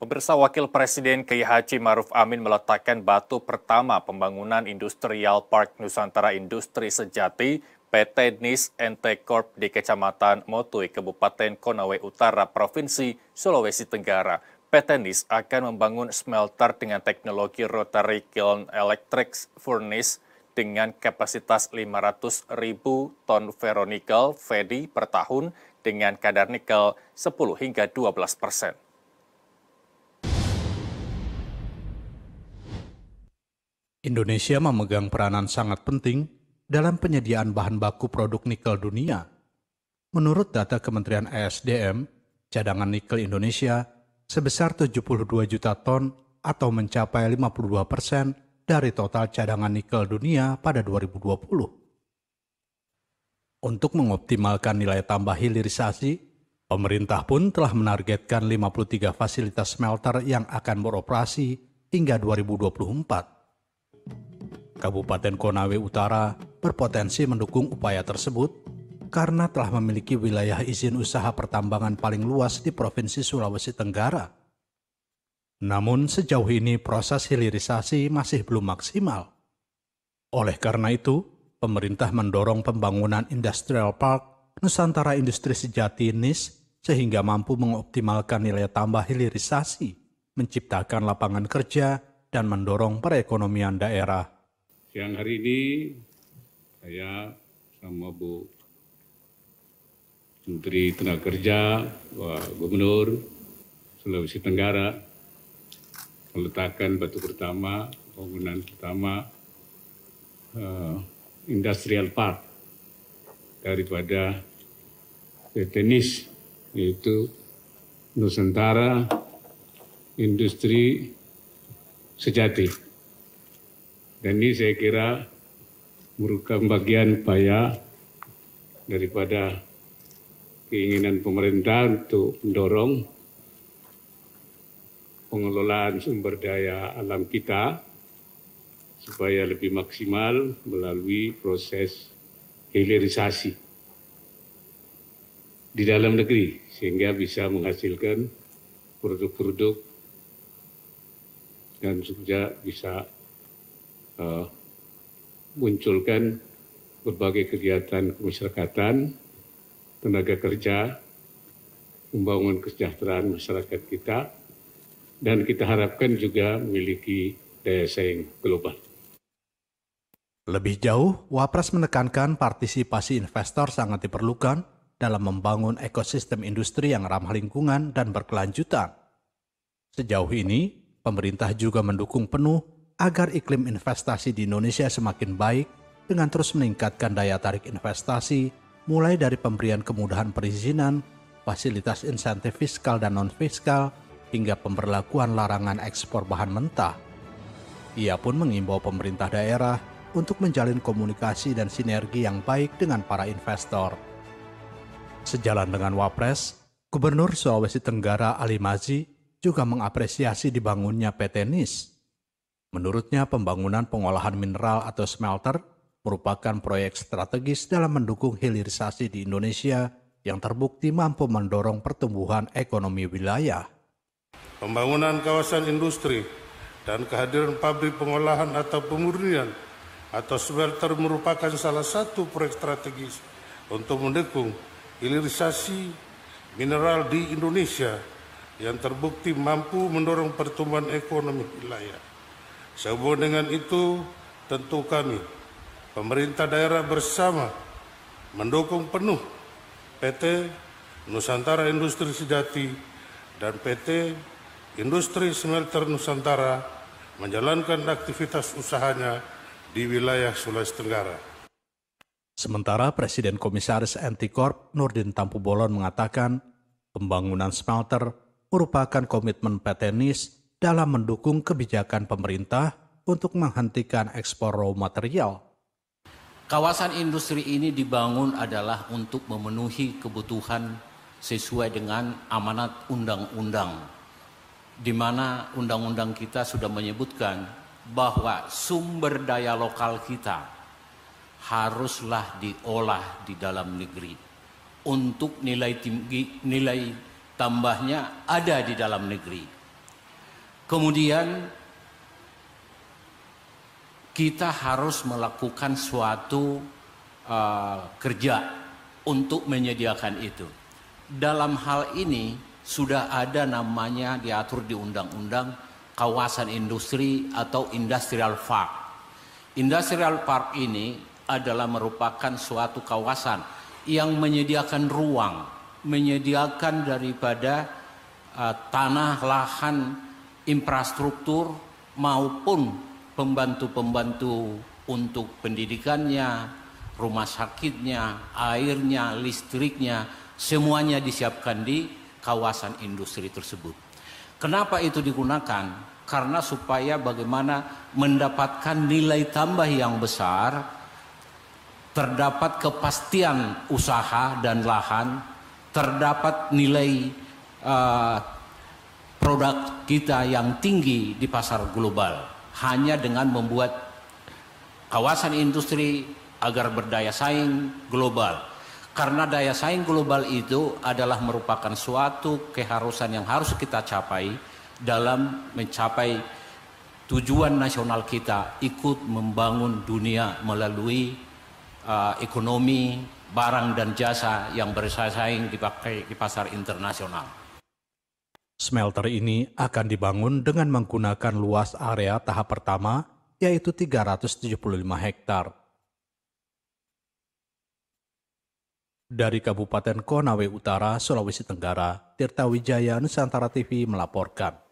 Pemirsa Wakil Presiden Kiai Haji Maruf Amin meletakkan batu pertama pembangunan Industrial Park Nusantara Industri Sejati PT NIS NT Corp di Kecamatan Motui, Kabupaten Konawe Utara, Provinsi Sulawesi Tenggara. PT NIS akan membangun smelter dengan teknologi rotary kiln electric furnace dengan kapasitas 500 ribu ton ferronikel Vedi per tahun dengan kadar nikel 10 hingga 12 persen. Indonesia memegang peranan sangat penting dalam penyediaan bahan baku produk nikel dunia. Menurut data Kementerian ESDM, cadangan nikel Indonesia sebesar 72 juta ton atau mencapai 52 persen dari total cadangan nikel dunia pada 2020. Untuk mengoptimalkan nilai tambah hilirisasi, pemerintah pun telah menargetkan 53 fasilitas smelter yang akan beroperasi hingga 2024. Kabupaten Konawe Utara berpotensi mendukung upaya tersebut karena telah memiliki wilayah izin usaha pertambangan paling luas di Provinsi Sulawesi Tenggara. Namun sejauh ini proses hilirisasi masih belum maksimal. Oleh karena itu, pemerintah mendorong pembangunan Industrial Park Nusantara Industri Sejati NIS sehingga mampu mengoptimalkan nilai tambah hilirisasi, menciptakan lapangan kerja, dan mendorong perekonomian daerah. Siang hari ini saya sama Bu Menteri Tenaga Kerja, Pak Gubernur Sulawesi Tenggara meletakkan batu pertama, bangunan pertama uh, industrial park daripada tenis yaitu Nusantara Industri Sejati. Dan ini saya kira merupakan bagian upaya daripada keinginan pemerintah untuk mendorong pengelolaan sumber daya alam kita supaya lebih maksimal melalui proses hilirisasi di dalam negeri sehingga bisa menghasilkan produk-produk dan juga bisa Eh, munculkan berbagai kegiatan kemasyarakatan, tenaga kerja, pembangunan kesejahteraan masyarakat kita, dan kita harapkan juga memiliki daya saing global. Lebih jauh, Wapres menekankan partisipasi investor sangat diperlukan dalam membangun ekosistem industri yang ramah lingkungan dan berkelanjutan. Sejauh ini, pemerintah juga mendukung penuh agar iklim investasi di Indonesia semakin baik dengan terus meningkatkan daya tarik investasi mulai dari pemberian kemudahan perizinan, fasilitas insentif fiskal dan non-fiskal, hingga pemberlakuan larangan ekspor bahan mentah. Ia pun mengimbau pemerintah daerah untuk menjalin komunikasi dan sinergi yang baik dengan para investor. Sejalan dengan Wapres, Gubernur Sulawesi Tenggara Ali Mazi juga mengapresiasi dibangunnya PT NIS Menurutnya, pembangunan pengolahan mineral atau smelter merupakan proyek strategis dalam mendukung hilirisasi di Indonesia yang terbukti mampu mendorong pertumbuhan ekonomi wilayah. Pembangunan kawasan industri dan kehadiran pabrik pengolahan atau pemurnian atau smelter merupakan salah satu proyek strategis untuk mendukung hilirisasi mineral di Indonesia yang terbukti mampu mendorong pertumbuhan ekonomi wilayah. Sehubung dengan itu, tentu kami, pemerintah daerah bersama, mendukung penuh PT Nusantara Industri Sejati dan PT Industri Smelter Nusantara menjalankan aktivitas usahanya di wilayah Sulawesi Tenggara. Sementara Presiden Komisaris Antikorp Nurdin Tampu mengatakan, pembangunan smelter merupakan komitmen PT NIS dalam mendukung kebijakan pemerintah untuk menghentikan ekspor raw material. Kawasan industri ini dibangun adalah untuk memenuhi kebutuhan sesuai dengan amanat undang-undang, di mana undang-undang kita sudah menyebutkan bahwa sumber daya lokal kita haruslah diolah di dalam negeri untuk nilai tinggi nilai tambahnya ada di dalam negeri Kemudian kita harus melakukan suatu uh, kerja untuk menyediakan itu. Dalam hal ini sudah ada namanya diatur di undang-undang kawasan industri atau industrial park. Industrial park ini adalah merupakan suatu kawasan yang menyediakan ruang, menyediakan daripada uh, tanah lahan infrastruktur maupun pembantu-pembantu untuk pendidikannya, rumah sakitnya, airnya, listriknya, semuanya disiapkan di kawasan industri tersebut. Kenapa itu digunakan? Karena supaya bagaimana mendapatkan nilai tambah yang besar, terdapat kepastian usaha dan lahan, terdapat nilai uh, produk kita yang tinggi di pasar global hanya dengan membuat kawasan industri agar berdaya saing global. Karena daya saing global itu adalah merupakan suatu keharusan yang harus kita capai dalam mencapai tujuan nasional kita ikut membangun dunia melalui uh, ekonomi, barang dan jasa yang bersaing dipakai di pasar internasional. Smelter ini akan dibangun dengan menggunakan luas area tahap pertama yaitu 375 hektar. Dari Kabupaten Konawe Utara, Sulawesi Tenggara, Tirta Wijaya Nusantara TV melaporkan.